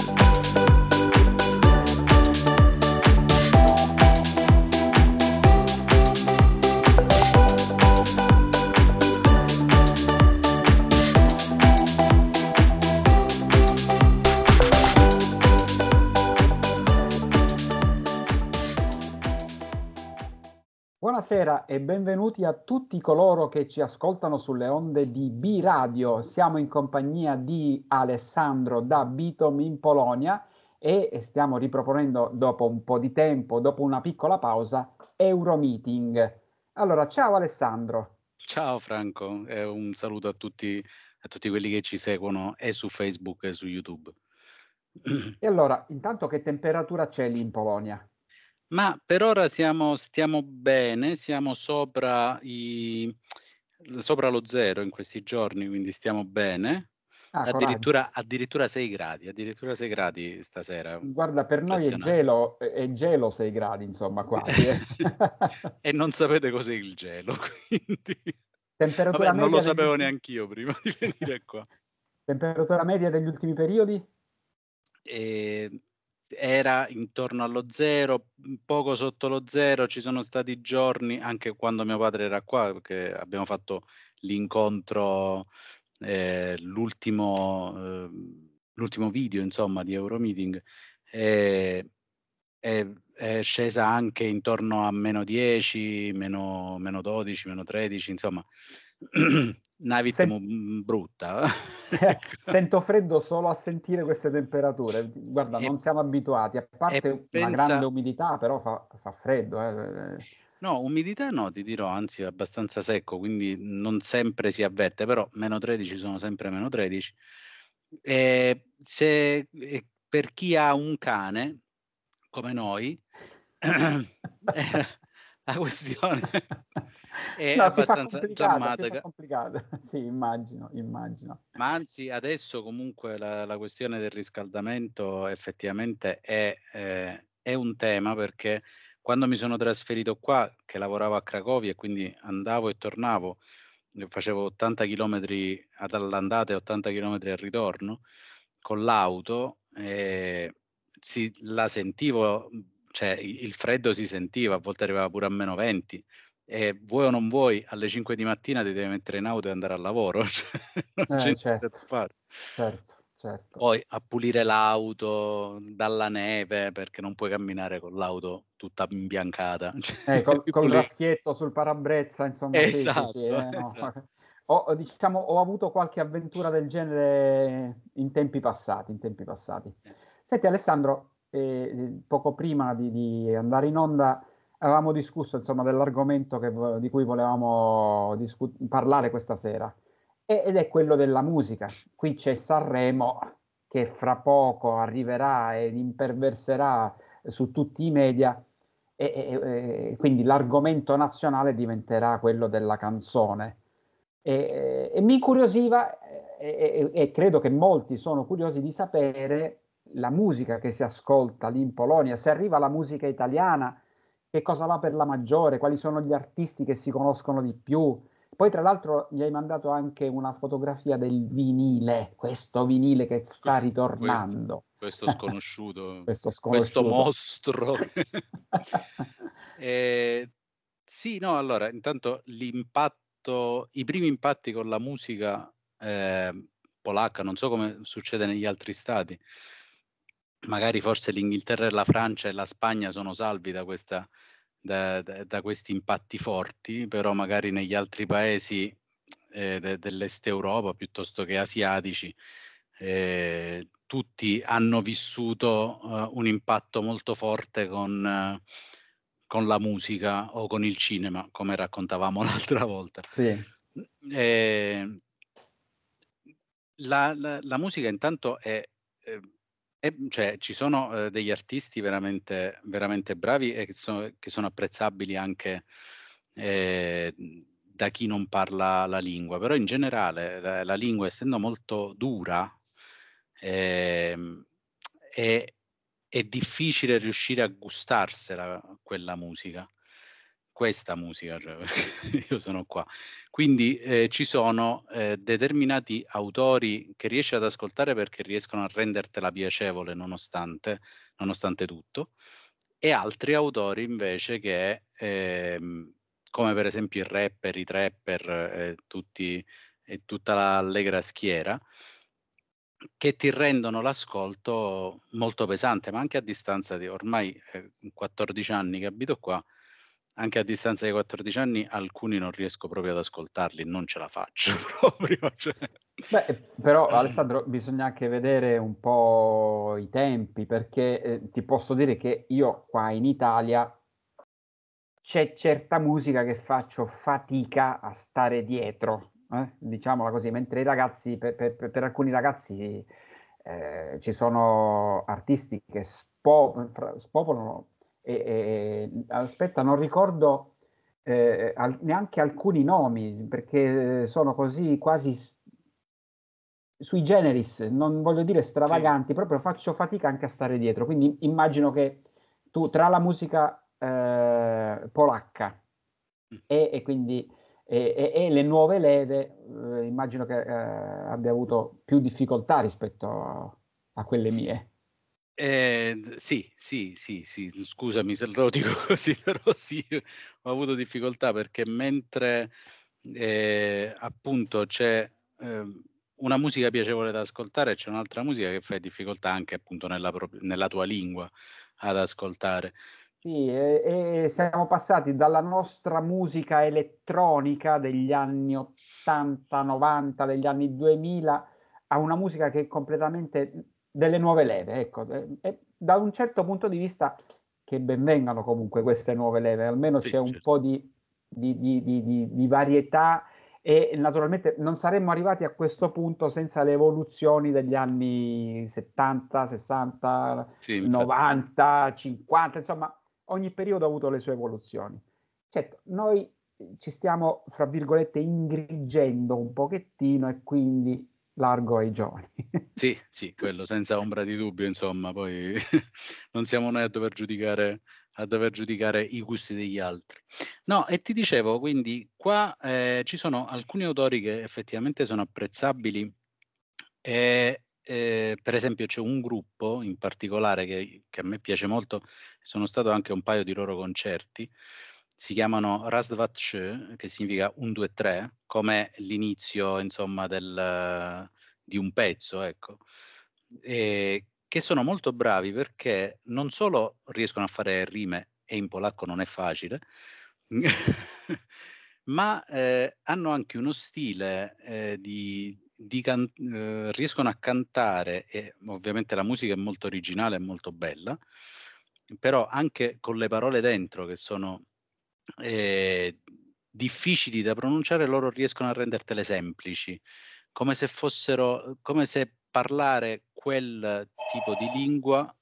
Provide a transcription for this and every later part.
Thank you. Buonasera e benvenuti a tutti coloro che ci ascoltano sulle onde di B-Radio. Siamo in compagnia di Alessandro da Bitom in Polonia e stiamo riproponendo dopo un po' di tempo, dopo una piccola pausa, Euromeeting. Allora, ciao Alessandro. Ciao Franco e un saluto a tutti, a tutti quelli che ci seguono e su Facebook e su YouTube. E allora, intanto che temperatura c'è lì in Polonia? Ma per ora siamo, stiamo bene, siamo sopra, i, sopra lo zero in questi giorni, quindi stiamo bene. Ah, addirittura, addirittura, 6 gradi, addirittura 6 gradi stasera. Guarda, per noi è gelo, è gelo 6 gradi, insomma, quasi. Eh. e non sapete cos'è il gelo, quindi... Vabbè, non lo sapevo degli... neanche io prima di venire qua. Temperatura media degli ultimi periodi? E ehm, era intorno allo zero, poco sotto lo zero, ci sono stati giorni, anche quando mio padre era qua, perché abbiamo fatto l'incontro, eh, l'ultimo, eh, l'ultimo, video insomma di Euromeeting, eh, è scesa anche intorno a meno 10, meno, meno 12, meno 13, insomma una vittima Sen- mm, brutta. Ecco. Sento freddo solo a sentire queste temperature. Guarda, e, non siamo abituati, a parte una pensa... grande umidità, però fa, fa freddo. Eh. No, umidità no, ti dirò, anzi è abbastanza secco, quindi non sempre si avverte, però meno 13 sono sempre meno 13. E se, e per chi ha un cane, come noi, eh, la questione è no, abbastanza drammatica. Eh. Sì, immagino, immagino. Ma anzi, adesso comunque la, la questione del riscaldamento effettivamente è, eh, è un tema perché quando mi sono trasferito qua, che lavoravo a Cracovia e quindi andavo e tornavo, eh, facevo 80 km all'andata e 80 km al ritorno con l'auto, eh, si, la sentivo cioè, il freddo si sentiva, a volte arrivava pure a meno 20 e vuoi o non vuoi alle 5 di mattina ti devi mettere in auto e andare al lavoro, cioè, non eh, c'è certo, da fare. Certo, certo. Poi a pulire l'auto dalla neve perché non puoi camminare con l'auto tutta imbiancata. Cioè, eh, col, col raschietto sul parabrezza, insomma. Esatto, sì, sì, esatto, eh, no. esatto. Ho, diciamo, ho, avuto qualche avventura del genere in tempi passati. In tempi passati. Eh. Senti Alessandro, e poco prima di, di, andare in onda avevamo discusso insomma, dell'argomento che, di cui volevamo discu- parlare questa sera e, ed è quello della musica. Qui c'è Sanremo che fra poco arriverà ed imperverserà su tutti i media e, e, e quindi l'argomento nazionale diventerà quello della canzone. E, mi incuriosiva e credo che molti sono curiosi di sapere la musica che si ascolta lì in Polonia, se arriva la musica italiana, che cosa va per la maggiore, quali sono gli artisti che si conoscono di più. Poi tra l'altro gli hai mandato anche una fotografia del vinile, questo vinile che sta ritornando. Questo, questo sconosciuto, questo, sconosciuto. questo mostro. eh, sì, no, allora, intanto l'impatto, i primi impatti con la musica eh, polacca, non so come succede negli altri stati, magari forse l'Inghilterra, la Francia e la Spagna sono salvi da, questa, da, da, da questi impatti forti, però magari negli altri paesi eh, de, dell'est Europa piuttosto che asiatici eh, tutti hanno vissuto eh, un impatto molto forte con, eh, con, la musica o con il cinema, come raccontavamo l'altra volta. Sì. Eh, la, la, la musica intanto è, eh, e, mhmm, cioè, ci sono eh, degli artisti veramente, veramente bravi e che, so, che sono apprezzabili anche eh, da chi non parla la lingua, però in generale la, la lingua essendo molto dura eh, è, è difficile riuscire a gustarsela quella musica questa musica, cioè, perché io sono qua. Quindi eh, ci sono eh, determinati autori che riesci ad ascoltare perché riescono a rendertela piacevole nonostante, nonostante tutto, e altri autori invece che, eh, come per esempio i rapper, i trapper, eh, tutti, e tutta l'allegra schiera, che ti rendono l'ascolto molto pesante, ma anche a distanza di ormai 14 eh, anni che abito qua, anche a distanza di 14 anni alcuni non riesco proprio ad ascoltarli, non ce la faccio proprio. Cioè. Beh, eh, però Alessandro bisogna anche vedere un po' i tempi perché eh, ti posso dire che io qua in Italia c'è certa musica che faccio fatica a stare dietro, eh? diciamola così, mentre i ragazzi, per, per, per alcuni ragazzi eh, ci sono artisti che spop- spopolano e, e, aspetta, non ricordo eh, al, neanche alcuni nomi perché sono così quasi sui generis, non voglio dire stravaganti, sì. proprio faccio fatica anche a stare dietro. Quindi immagino che tu tra la musica eh, polacca mm. e, e quindi e, e, le nuove leve, eh, immagino che eh, abbia avuto più difficoltà rispetto a, a quelle mie. Eh, sì, sì, sì, sì, scusami se lo dico così, però sì, ho avuto difficoltà perché mentre eh, appunto c'è eh, una musica piacevole da ascoltare, c'è un'altra musica che fai difficoltà anche appunto nella, nella tua lingua ad ascoltare. Sì, e, e, siamo passati dalla nostra musica elettronica degli anni 80, 90, degli anni 2000 a una musica che è completamente delle nuove leve, ecco, e eh, eh, da un certo punto di vista che benvengano comunque queste nuove leve, almeno sì, c'è certo. un po' di, di, di, di, varietà e naturalmente non saremmo arrivati a questo punto senza le evoluzioni degli anni 70, 60, sì, 90, 50, insomma ogni periodo ha avuto le sue evoluzioni. Certo, noi ci stiamo, fra virgolette, ingrigendo un pochettino e quindi largo ai giovani. sì, sì, quello senza ombra di dubbio, insomma, poi non siamo noi a dover giudicare a dover giudicare i gusti degli altri. No, e ti dicevo, quindi qua eh, ci sono alcuni autori che effettivamente sono apprezzabili e, eh, per esempio c'è un gruppo in particolare che, che, a me piace molto, sono stato anche a un paio di loro concerti, si chiamano Rasdvatch, che significa 1, 2, 3, come l'inizio insomma, del, di un pezzo, ecco. E, che sono molto bravi perché non solo riescono a fare rime, e in polacco non è facile, ma eh, hanno anche uno stile eh, di, di can- eh, riescono a cantare e ovviamente la musica è molto originale e molto bella, però anche con le parole dentro che sono eh, difficili da pronunciare, loro riescono a rendertele semplici, come se fossero, come se parlare quel tipo di lingua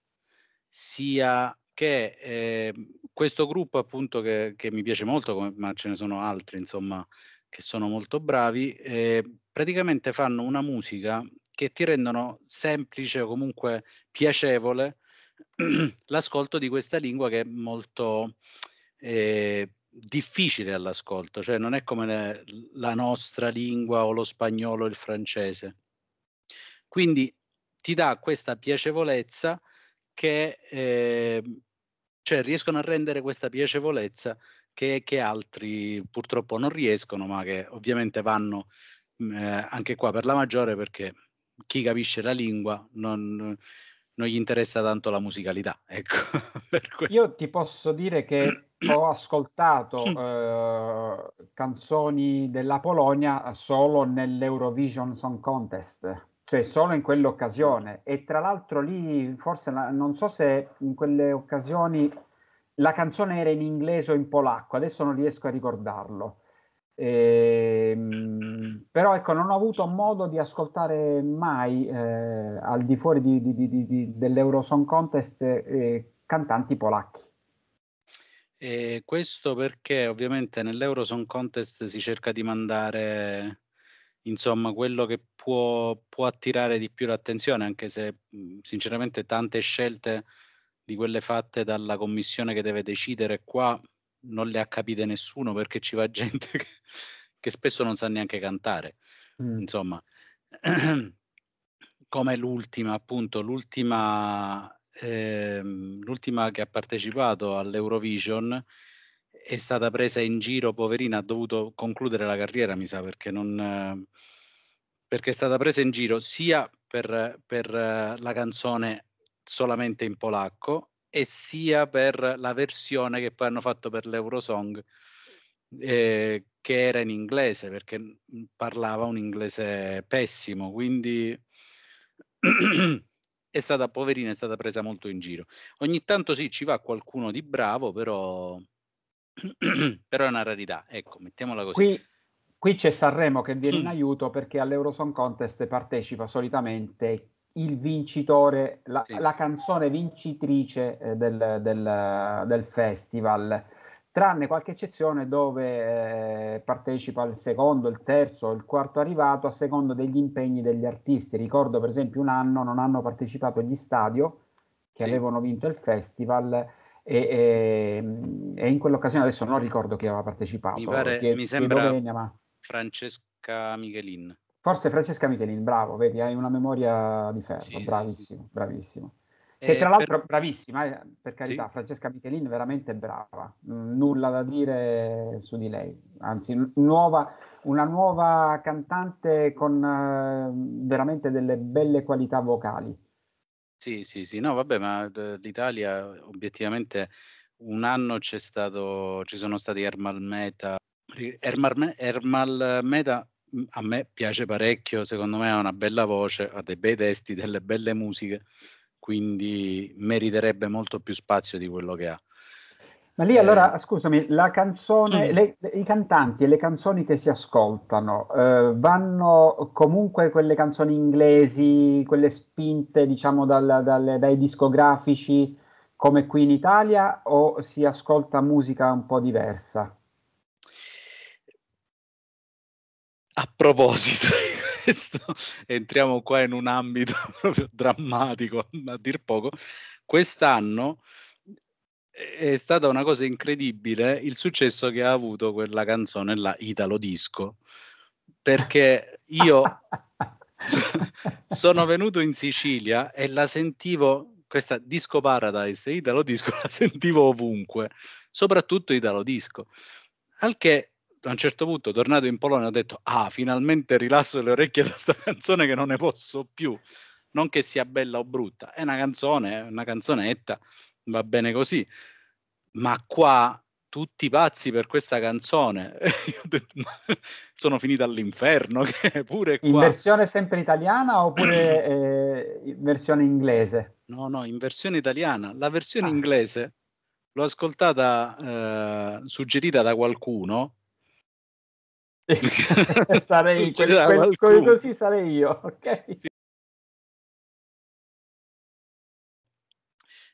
sia che eh, questo gruppo appunto che, che, mi piace molto, ma ce ne sono altri insomma che sono molto bravi, eh, praticamente fanno una musica che ti rendono semplice o comunque piacevole l'ascolto di questa lingua che è molto eh, difficile all'ascolto, cioè non è come le, la nostra lingua o lo spagnolo o il francese. Quindi ti dà questa piacevolezza che, eh, cioè riescono a rendere questa piacevolezza che, che, altri purtroppo non riescono, ma che ovviamente vanno mm, eh, anche qua per la maggiore perché chi capisce la lingua non non gli interessa tanto la musicalità. Ecco, Io ti posso dire che ho ascoltato eh, canzoni della Polonia solo nell'Eurovision Song Contest, cioè solo in quell'occasione. E tra l'altro lì, forse non so se in quelle occasioni la canzone era in inglese o in polacco, adesso non riesco a ricordarlo. Ehm, però ecco, non ho avuto modo di ascoltare mai eh, al di fuori di, di, di, dell'Eurosong Contest eh, cantanti polacchi. E questo perché ovviamente nell'Euro Contest si cerca di mandare insomma quello che può, può attirare di più l'attenzione, anche se mhmm, sinceramente tante scelte di quelle fatte dalla commissione che deve decidere qua non le ha capite nessuno perché ci va gente che, che spesso non sa neanche cantare. Mm. Insomma, come l'ultima, appunto, l'ultima ehm, l'ultima che ha partecipato all'Eurovision, è stata presa in giro, poverina, ha dovuto concludere la carriera, mi sa, perché, non, perché è stata presa in giro sia per, per la canzone solamente in polacco e sia per la versione che poi hanno fatto per l'Eurosong, eh, che era in inglese, perché parlava un inglese pessimo, quindi... è stata poverina, è stata presa molto in giro. Ogni tanto sì, ci va qualcuno di bravo, però, però è una rarità. Ecco, mettiamola così. Qui, qui c'è Sanremo che viene in aiuto perché all'Eurosong Contest partecipa solitamente il vincitore, la, sì. la canzone vincitrice eh, del, del, del festival tranne qualche eccezione dove eh, partecipa il secondo, il terzo, il quarto arrivato a seconda degli impegni degli artisti. Ricordo per esempio un anno non hanno partecipato gli stadio che sì. avevano vinto il festival e, e, e, in quell'occasione adesso non ricordo chi aveva partecipato. Mi, pare, chi, mi sembra Bologna, ma... Francesca Michelin. Forse Francesca Michelin, bravo, vedi, hai una memoria di ferro, sì, bravissimo, sì. bravissimo. Che eh, tra l'altro è eh, per... bravissima, per carità, sì. Francesca Michelin veramente brava, mm, nulla da dire su di lei, anzi nuova, una nuova cantante con eh, veramente delle belle qualità vocali. Sì, sì, sì, no, vabbè, ma l'Italia obiettivamente un anno c'è stato, ci sono stati Ermal Meta, Ermal, Ermal Meta mm, a me piace parecchio, secondo me ha una bella voce, ha dei bei testi, delle belle musiche quindi meriterebbe molto più spazio di quello che ha. Ma lì allora, eh, scusami, la canzone, sì. le, i cantanti e le canzoni che si ascoltano eh, vanno comunque quelle canzoni inglesi, quelle spinte diciamo dal, dal, dai discografici come qui in Italia o si ascolta musica un po' diversa? A proposito, questo entriamo qua in un ambito proprio drammatico, a dir poco, quest'anno eh, è stata una cosa incredibile il successo che ha avuto quella canzone la Italo Disco, perché io sono venuto in Sicilia e la sentivo, questa Disco Paradise, Italo Disco, la sentivo ovunque, soprattutto Italo Disco, al che a un certo punto, tornato in Polonia, ho detto: Ah, finalmente rilasso le orecchie da questa canzone che non ne posso più. Non che sia bella o brutta, è una canzone, una canzonetta, va bene così. Ma qua tutti pazzi per questa canzone. detto, sono finito all'inferno. Che pure qua... In versione sempre italiana oppure eh, in versione inglese? No, no, in versione italiana. La versione ah. inglese l'ho ascoltata, eh, suggerita da qualcuno sarei quel, quel, quel, così sarei io, ok? Sì.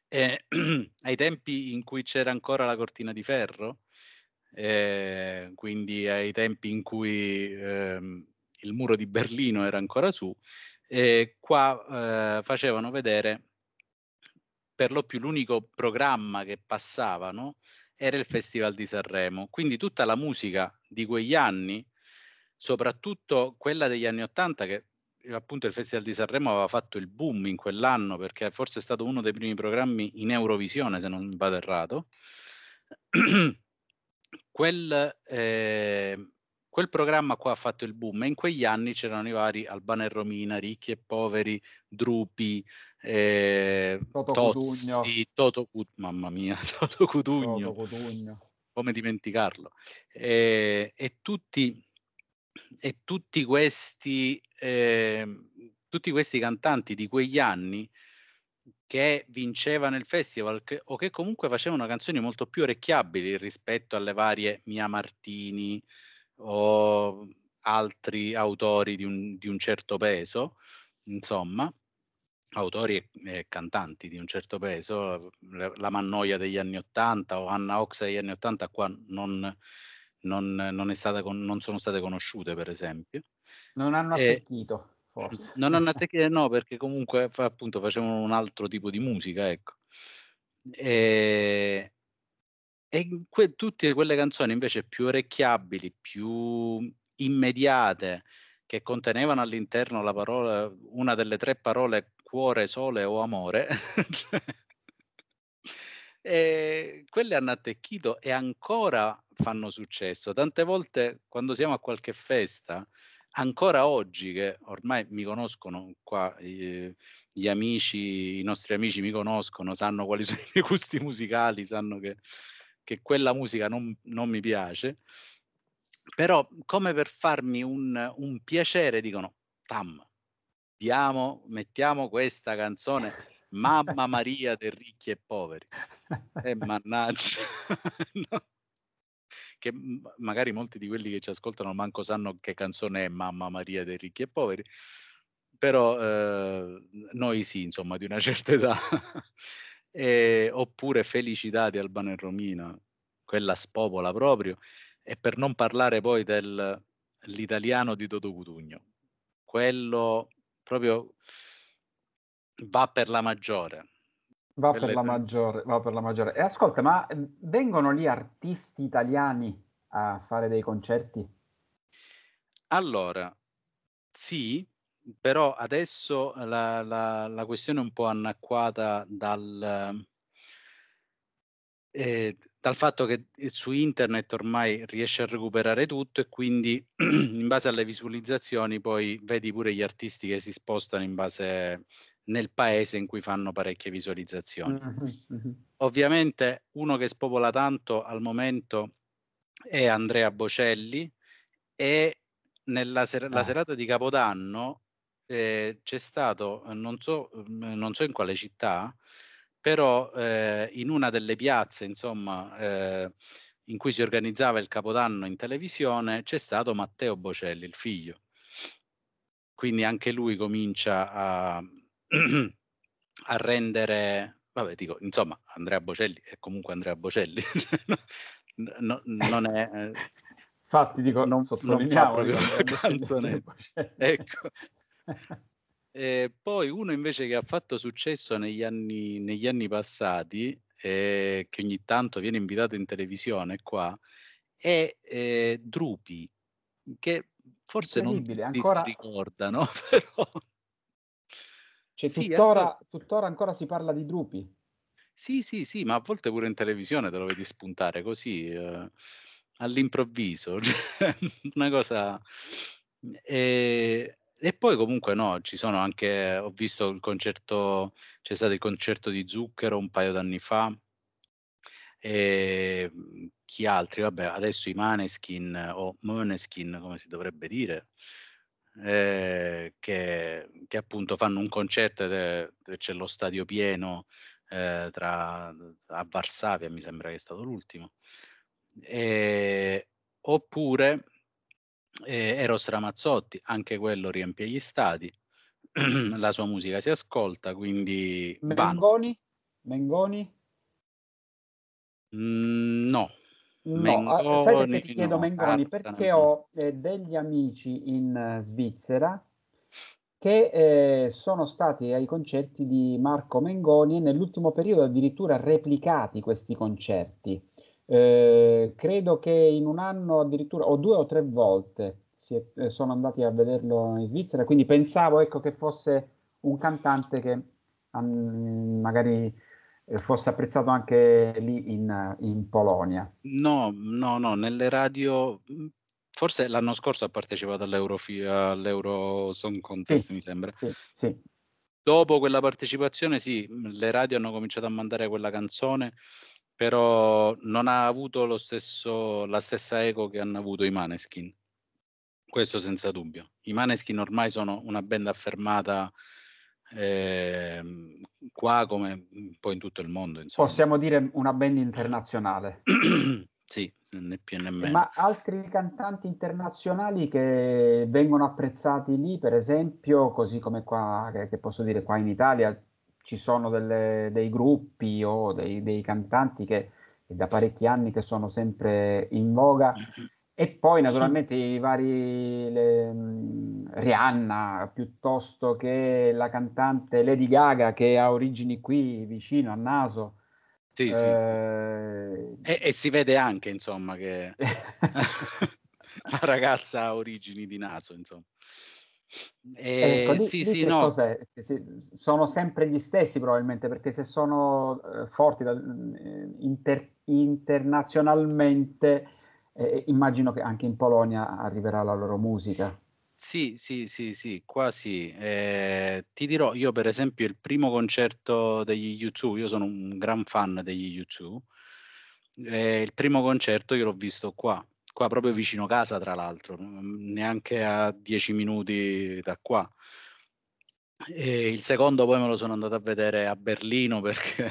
Eh, ai tempi in cui c'era ancora la cortina di ferro, eh, quindi ai tempi in cui eh, il muro di Berlino era ancora su, eh, qua eh, facevano vedere per lo più l'unico programma che passavano era il Festival di Sanremo, quindi tutta la musica di quegli anni, soprattutto quella degli anni Ottanta, che appunto il Festival di Sanremo aveva fatto il boom in quell'anno, perché forse è stato uno dei primi programmi in Eurovisione, se non vado errato, quel, eh, Quel programma qua ha fatto il boom e in quegli anni c'erano i vari Albano e Romina, Ricchi e Poveri, Drupi, eh, Toto Cutugno. Toto Cudugno, mamma mia, Toto Cutugno. Toto Cudugno. Come dimenticarlo? Eh, e, tutti, e tutti, questi, eh, tutti questi cantanti di quegli anni che vincevano il festival che, o che comunque facevano canzoni molto più orecchiabili rispetto alle varie Mia Martini, o altri autori di un, di un certo peso, insomma, autori e, e, cantanti di un certo peso, la, la Mannoia degli anni Ottanta o Anna Ox degli anni Ottanta qua non, non, non, con, non, sono state conosciute, per esempio. Non hanno attecchito. forse. Non hanno attecchito, no, perché comunque appunto facevano un altro tipo di musica, ecco. E, e que- tutte quelle canzoni invece più orecchiabili, più immediate, che contenevano all'interno la parola, una delle tre parole cuore, sole o amore, cioè, e eh, quelle hanno attecchito e ancora fanno successo. Tante volte quando siamo a qualche festa, ancora oggi che ormai mi conoscono qua, eh, gli amici, i nostri amici mi conoscono, sanno quali sono i miei gusti musicali, sanno che che quella musica non, non mi piace, però come per farmi un, un piacere dicono, tam, diamo, mettiamo questa canzone, Mamma Maria dei ricchi e poveri. E eh, mannaggia. no che magari molti di quelli che ci ascoltano manco sanno che canzone è Mamma Maria dei ricchi e poveri, però eh, noi sì, insomma, di una certa età e, eh, oppure Felicità di Albano e Romina, quella spopola proprio, e per non parlare poi dell'italiano di Toto Cutugno, quello proprio va per la maggiore. Va per la maggiore, va per la maggiore. E ascolta, ma eh, vengono lì artisti italiani a fare dei concerti? Allora, sì, però adesso la, la, la, questione è un po' anacquata dal, eh, dal, fatto che su internet ormai riesce a recuperare tutto e quindi in base alle visualizzazioni poi vedi pure gli artisti che si spostano in base nel paese in cui fanno parecchie visualizzazioni. Mm-hmm, mm-hmm. Ovviamente uno che spopola tanto al momento è Andrea Bocelli e nella ser- ah. serata di Capodanno eh, c'è stato, eh, non so, mm, non so in quale città, però eh, in una delle piazze, insomma, eh, in cui si organizzava il Capodanno in televisione, c'è stato Matteo Bocelli, il figlio. Quindi anche lui comincia a, a rendere, vabbè, dico, insomma, Andrea Bocelli è comunque Andrea Bocelli. no, non è... Eh, Infatti dico, non, non fa proprio canzone. Ecco, e eh, poi uno invece che ha fatto successo negli anni, negli anni passati, eh, che ogni tanto viene invitato in televisione qua, è eh, Drupi, che forse non ti ancora... si ricordano, però... Cioè, sì, tuttora, allora... tuttora ancora si parla di Drupi? Sì, sì, sì, ma a volte pure in televisione te lo vedi spuntare così, eh, all'improvviso, cioè, una cosa... Eh, e poi comunque no, ci sono anche, ho visto il concerto, c'è stato il concerto di Zucchero un paio d'anni fa, e ehm, chi altri? Vabbè, adesso i Maneskin o Moneskin, come si dovrebbe dire, eh, che, che, appunto fanno un concerto ed c'è lo stadio pieno eh, tra, a Varsavia, mi sembra che è stato l'ultimo. E, oppure eh, Eros Ramazzotti, anche quello riempie gli stati, la sua musica si ascolta, quindi... Mengoni? Mengoni? Mm, no. No, Mengoni, ah, sai perché ti chiedo no, Mengoni? Perché ho eh, degli amici in eh, Svizzera che eh, sono stati ai concerti di Marco Mengoni e nell'ultimo periodo addirittura replicati questi concerti. Eh, credo che in un anno addirittura, o due o tre volte, è, eh, sono andati a vederlo in Svizzera, quindi pensavo ecco, che fosse un cantante che um, magari eh, fosse apprezzato anche lì in, in Polonia. No, no, no, nelle radio mm, forse l'anno scorso ha partecipato all'Euro Song Contest, sì, mi sembra. Sì, sì. Dopo quella partecipazione, sì, le radio hanno cominciato a mandare quella canzone però non ha avuto stesso, la stessa eco che hanno avuto i Maneskin. Questo senza dubbio. I Maneskin ormai sono una band affermata eh, qua come un po' in tutto il mondo. Insomma. Possiamo dire una band internazionale. sì, né più né meno. Ma altri cantanti internazionali che vengono apprezzati lì, per esempio, così come qua, che, che posso dire qua in Italia, ci sono delle, dei gruppi o dei, dei cantanti che, da parecchi anni che sono sempre in voga e poi naturalmente i vari le, Rihanna piuttosto che la cantante Lady Gaga che ha origini qui vicino a naso. Sì, eh, sì, sì. Eh, e, e, si vede anche insomma che la ragazza ha origini di naso insomma. Ecco, eh, ecco, sì, di, sì, no. Sono sempre gli stessi probabilmente, perché se sono eh, forti da, eh, inter, internazionalmente, eh, eh, immagino che anche in Polonia arriverà la loro musica. Sì, sì, sì, sì, quasi. Eh, ti dirò, io per esempio il primo concerto degli U2, io sono un gran fan degli U2, eh, il primo concerto io l'ho visto qua, qua proprio vicino casa, tra l'altro, neanche a 10 minuti da qua. E il secondo poi me lo sono andato a vedere a Berlino perché,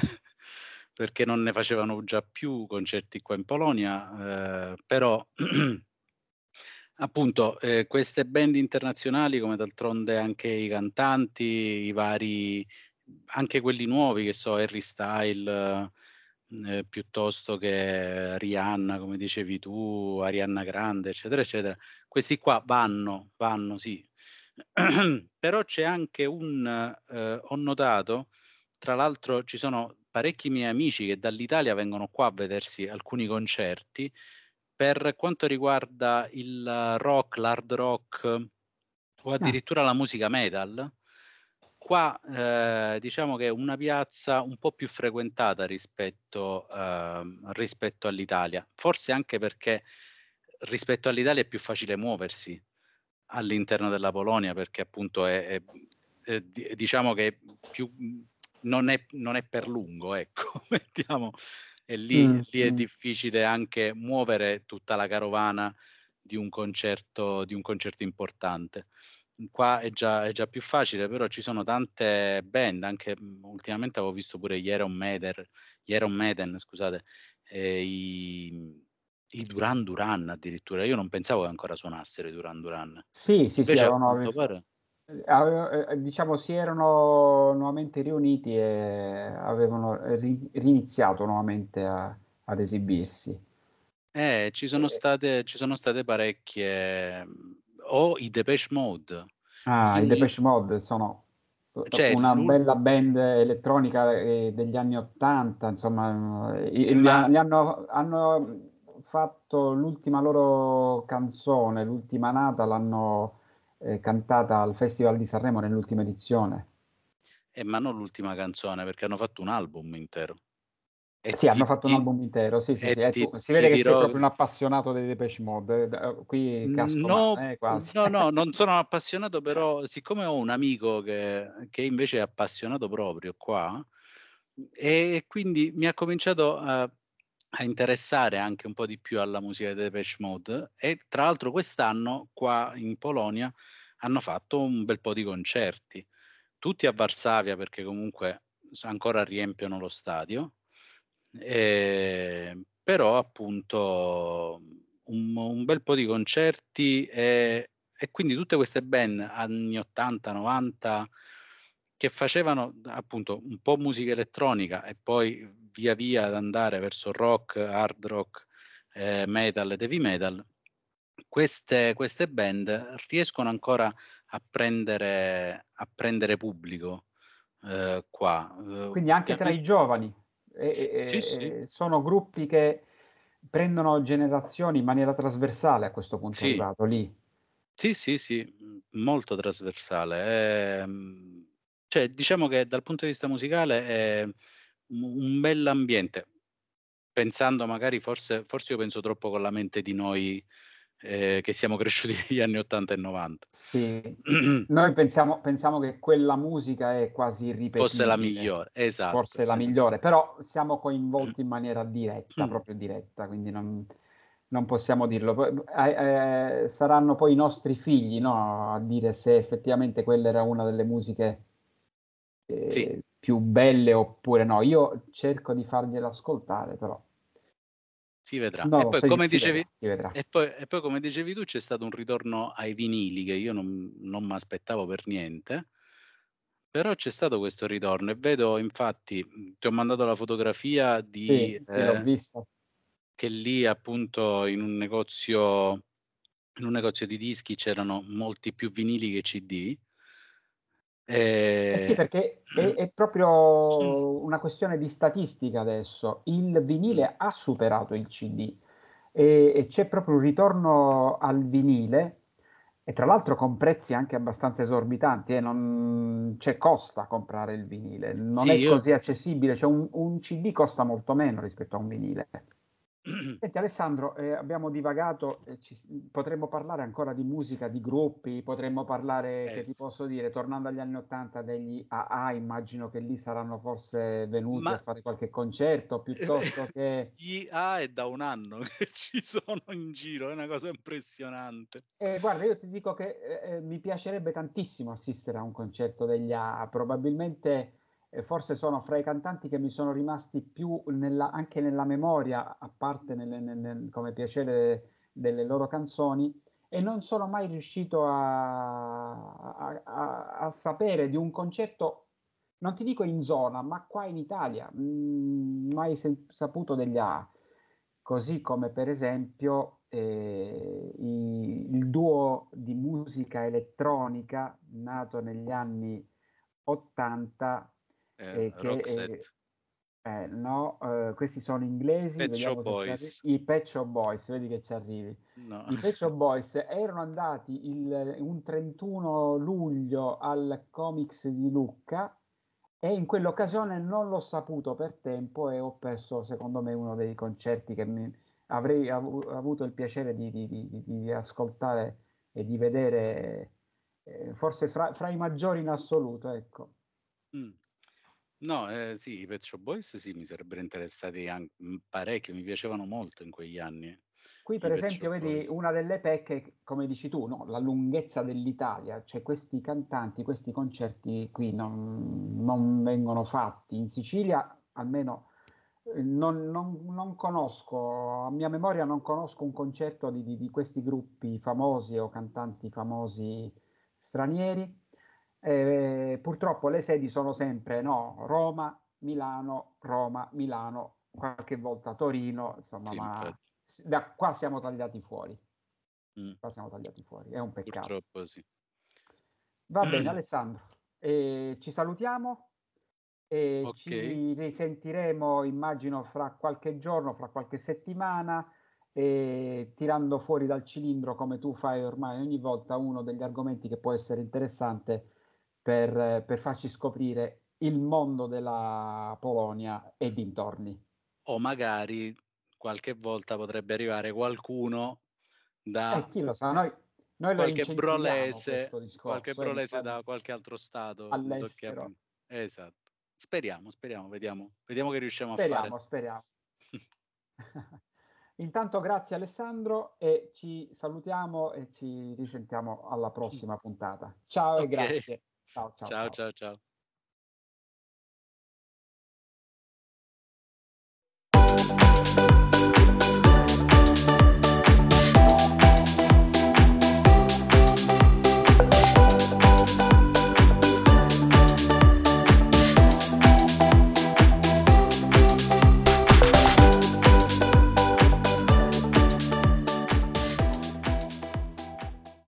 perché non ne facevano già più concerti qua in Polonia, eh, però appunto eh, queste band internazionali come d'altronde anche i cantanti, i vari, anche quelli nuovi che so, Harry Style, eh, piuttosto che Rihanna, come dicevi tu, Arianna Grande, eccetera, eccetera. Questi qua vanno, vanno, sì. Però c'è anche un, eh, ho notato, tra l'altro ci sono parecchi miei amici che dall'Italia vengono qua a vedersi alcuni concerti. Per quanto riguarda il rock, l'hard rock o ah. addirittura no. la musica metal, qua eh, diciamo che è una piazza un po' più frequentata rispetto, eh, rispetto all'Italia, forse anche perché rispetto all'Italia è più facile muoversi all'interno della Polonia perché appunto è, è, è diciamo che più, non, è, non, è, per lungo, ecco, mettiamo, e lì, mm. lì, è mm. difficile anche muovere tutta la carovana di un concerto, di un concerto importante qua è già, è già, più facile, però ci sono tante band, anche mhmm, ultimamente avevo visto pure gli Iron Maiden, gli Maiden scusate, i, mhmm, i, Duran Duran addirittura, io non pensavo che ancora suonassero i Duran Duran. Sì, sì, Invece, sì, erano, pare... Eh, eh, eh, diciamo si erano nuovamente riuniti e avevano ri, riniziato nuovamente a, ad esibirsi. Eh, ci sono, state, ci sono state parecchie mhmm, o i Depeche Mode. Ah, Quindi, i Depeche Mode sono eh, cioè, una bella band elettronica eh, degli anni Ottanta, insomma, eh, ma... gli hanno, hanno, fatto l'ultima loro canzone, l'ultima nata, l'hanno eh, cantata al Festival di Sanremo nell'ultima edizione. Eh, ma non l'ultima canzone, perché hanno fatto un album intero. E sì, ti, hanno fatto un album intero, sì, sì, sì. Eh, ti, si vede che dirò... sei proprio un appassionato dei Depeche Mode, eh, qui casco, no, ma, eh, no, no, non sono un appassionato, però siccome ho un amico che, che, invece è appassionato proprio qua, e quindi mi ha cominciato a, a, interessare anche un po' di più alla musica dei Depeche Mode, e tra l'altro quest'anno qua in Polonia hanno fatto un bel po' di concerti, tutti a Varsavia perché comunque ancora riempiono lo stadio, eh, però appunto un, un, bel po' di concerti e, e, quindi tutte queste band anni 80, 90 che facevano appunto un po' musica elettronica e poi via via ad andare verso rock, hard rock, eh, metal ed heavy metal, queste, queste band riescono ancora a prendere, a prendere pubblico eh, qua. Eh, quindi anche tra i giovani. E, e, sì, sono gruppi che prendono generazioni in maniera trasversale a questo punto sì. arrivato lì. Sì, sì, sì, molto trasversale. È, ehm, cioè, diciamo che dal punto di vista musicale è un bell'ambiente. Pensando magari, forse, forse io penso troppo con la mente di noi eh, che siamo cresciuti negli anni 80 e 90. Sì, noi pensiamo, pensiamo, che quella musica è quasi irripetibile. Forse la migliore, esatto. Forse la migliore, però siamo coinvolti in maniera diretta, proprio diretta, quindi non, non possiamo dirlo. eh, eh, saranno poi i nostri figli no, a dire se effettivamente quella era una delle musiche eh, sì. più belle oppure no. Io cerco di fargliela ascoltare, però si vedrà. No, e, poi, come dicevi, vedrà. E, poi, e, poi, come dicevi tu, c'è stato un ritorno ai vinili che io non, non mi aspettavo per niente, però c'è stato questo ritorno e vedo infatti, ti ho mandato la fotografia di... Sì, eh, l'ho vista. Che lì appunto in un negozio, in un negozio di dischi c'erano molti più vinili che CD eh, eh sì, perché è, è, proprio mm. una questione di statistica adesso. Il vinile mm. ha superato il CD e, e c'è proprio un ritorno al vinile e tra l'altro con prezzi anche abbastanza esorbitanti, eh, non c'è costa comprare il vinile, non sì, è io... così accessibile, cioè un, un, CD costa molto meno rispetto a un vinile. Senti Alessandro, eh, abbiamo divagato, eh, ci, potremmo parlare ancora di musica, di gruppi, potremmo parlare, eh, che ti posso dire, tornando agli anni 80 degli AA, immagino che lì saranno forse venuti ma, a fare qualche concerto piuttosto che... Gli AA è da un anno che ci sono in giro, è una cosa impressionante. Eh, guarda, io ti dico che eh, eh, mi piacerebbe tantissimo assistere a un concerto degli AA, probabilmente forse sono fra i cantanti che mi sono rimasti più nella, anche nella memoria, a parte nelle, nelle, come piacere delle loro canzoni, e non sono mai riuscito a, a, a, a, sapere di un concerto, non ti dico in zona, ma qua in Italia, mh, mm, mai se, saputo degli A. Così come per esempio eh, i, il duo di musica elettronica nato negli anni 80 eh, che, eh, eh, no, eh, questi sono inglesi. Boys. I Pet Boys, vedi che ci arrivi. No. I Pet Boys erano andati il, un 31 luglio al Comics di Lucca e in quell'occasione non l'ho saputo per tempo e ho perso, secondo me, uno dei concerti che mi, avrei av- avuto il piacere di, di, di, di, ascoltare e di vedere, eh, forse fra, fra, i maggiori in assoluto, ecco. Mm. No, ehm, sì, i Pet Shop Boys sì, mi sarebbero interessati an mhmm, parecchio, mi piacevano molto in quegli anni. Qui per esempio vedi Boys. una delle pecche, come dici tu, no? la lunghezza dell'Italia, cioè questi cantanti, questi concerti qui non, non vengono fatti. In Sicilia almeno eh, non, non- non conosco, a mia memoria non conosco un concerto di, di- di questi gruppi famosi o cantanti famosi stranieri eh, purtroppo le sedi sono sempre no? Roma, Milano, Roma, Milano, qualche volta Torino, insomma, sì, ma da qua siamo tagliati fuori. Mm. Qua siamo tagliati fuori, è un peccato. Purtroppo sì. Va bene, Alessandro, eh, ci salutiamo e okay. ci risentiremo, immagino, fra qualche giorno, fra qualche settimana, eh, tirando fuori dal cilindro, come tu fai ormai ogni volta, uno degli argomenti che può essere interessante per, per farci scoprire il mondo della Polonia e dintorni. O magari qualche volta potrebbe arrivare qualcuno da... Eh, sa, noi, noi qualche, brolese, discorso, qualche eh, brolese da qualche altro stato. All'estero. Esatto. Speriamo, speriamo, vediamo, vediamo che riusciamo speriamo, a fare. Speriamo, speriamo. Intanto grazie Alessandro e ci salutiamo e ci risentiamo alla prossima puntata. Ciao okay. e grazie. 招招招。